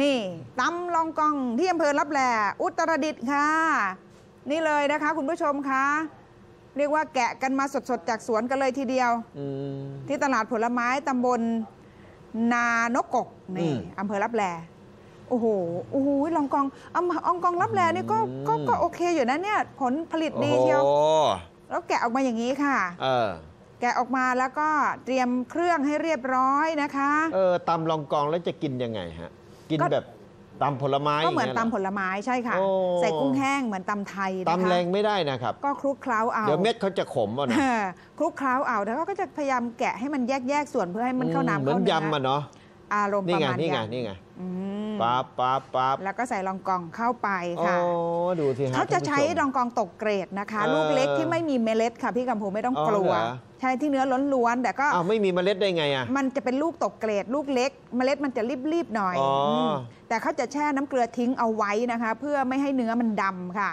นี่ตำลองกองที่อำเภอรับแหลอุตรดิตค่ะ นี่เลยนะคะคุณผู้ชมคะเรียกว่าแกะกันมาสดๆ จากสวนกันเลยทีเดียวที่ตลาดผลไม้ตำบลนานกก นี่อำเภอรับแหลโอ้โหโอ้โหลองกองอองกองรับแหลนี่ก็ก็ก็โอเคอยู่นะเนี่ย ผลผลิตดีเชียวแล้วแกะออกมาอย่างนี้ค่ะแกะออกมาแล้วก็เตรียมเครื่องให้เรียบร้อยนะคะ เออตำลองกองแล้วจะกินยังไงฮะกินแบบตำผลไม้ก็เหมือนตำผลไม้ใช่ค่ะ ใส่กุ้งแห้งเหมือนตำไทยตำแรงไม่ได้นะครับก็คลุกเคล้าเอาเดี๋ยวเม็ดเขาจะขมอ่ะนะคลุกเคล้าเอาแล้วก็จะพยายามแกะให้มันแยกแยกส่วนเพื่อให้มันเข้าน้ำเข้าเนื้อเหมือนยำอ่ะเนาะอารมณ์ประมาณนี้นี่ไงนี่ไงปั๊บปั๊บปั๊บแล้วก็ใส่รองกองเข้าไปค่ะดูสิเขาจะใช้รองกองตกเกรดนะคะลูกเล็กที่ไม่มีเมล็ดค่ะ พี่กัมพูไม่ต้องกลัวใช่ที่เนื้อล้วนๆแต่ก็ อ้าว ไม่มีเมล็ดได้ไงอ่ะมันจะเป็นลูกตกเกรดลูกเล็ก เมล็ดมันจะรีบๆ หน่อยอแต่เขาจะแช่น้ำเกลือทิ้งเอาไว้นะคะ เพื่อไม่ให้เนื้อมันดำค่ะ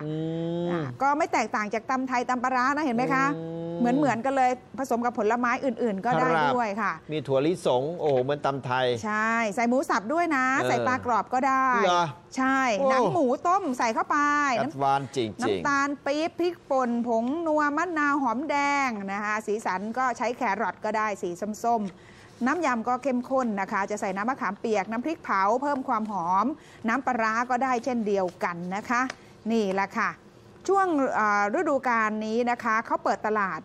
ะก็ไม่แตกต่างจากตำไทยตำปลาร้านะเห็นไหมคะมเหมือนเหมือนกันเลยผสมกับผลไม้อื่นๆก็ได้ด้วยค่ะ มีถั่วลิสง โอ้โหเหมือนตำไทย ใช่ ใส่หมูสับด้วยนะ ใส่ปลากรอบก็ได้ ใช่้หนังหมูต้มใส่เข้าไปน้ำตาลจริงๆน้ำตาลปี๊บพริกป่นผงนัวมะนาวหอมแดงนะคะสีสันนก็ใช้แครอทก็ได้สีส้มๆ น้ำยำก็เข้มข้นนะคะ จะใส่น้ำมะขามเปียกน้ำพริกเผาเพิ่มความหอม น้ำปลาร้าก็ได้เช่นเดียวกันนะคะ นี่แหละค่ะ ช่วงฤดูกาลนี้นะคะเขาเปิดตลาด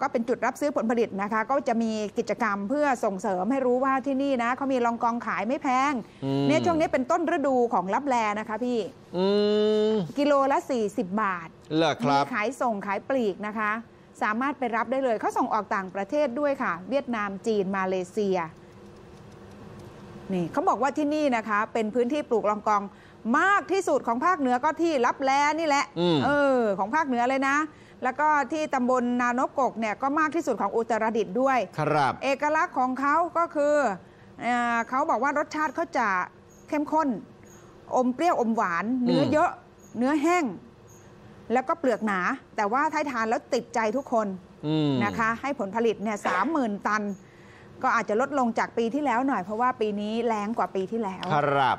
ก็เป็นจุดรับซื้อผลผลิตนะคะ ก็จะมีกิจกรรมเพื่อส่งเสริมให้รู้ว่าที่นี่นะเขามีรองกองขายไม่แพงเนี่ยช่วงนี้เป็นต้นฤดูของรับแลนะคะ พี่กิโลละ 40 บาทเหรอครับขายส่งขายปลีกนะคะสามารถไปรับได้เลยเขาส่งออกต่างประเทศด้วยค่ะ เวียดนามจีนมาเลเซีย นี่เขาบอกว่าที่นี่นะคะ เป็นพื้นที่ปลูกลองกองมากที่สุดของภาคเหนือก็ที่รับแลนี่แหละเออ ของภาคเหนือเลยนะ แล้วก็ที่ตำบลนานกกเนี่ยก็มากที่สุดของอุตรดิตถ์ด้วย ครับ เอกลักษณ์ของเขาก็คือเอเขาบอกว่ารสชาติเขาจะเข้มข้น อมเปรี้ยวอมหวาน เนื้อเยอะเนื้อแห้งแล้วก็เปลือกหนา แต่ว่าท้ายทานแล้วติดใจทุกคนนะคะ ให้ผลผลิตเนี่ยสามหมื่นตัน ก็อาจจะลดลงจากปีที่แล้วหน่อยเพราะว่าปีนี้แรงกว่าปีที่แล้วครับ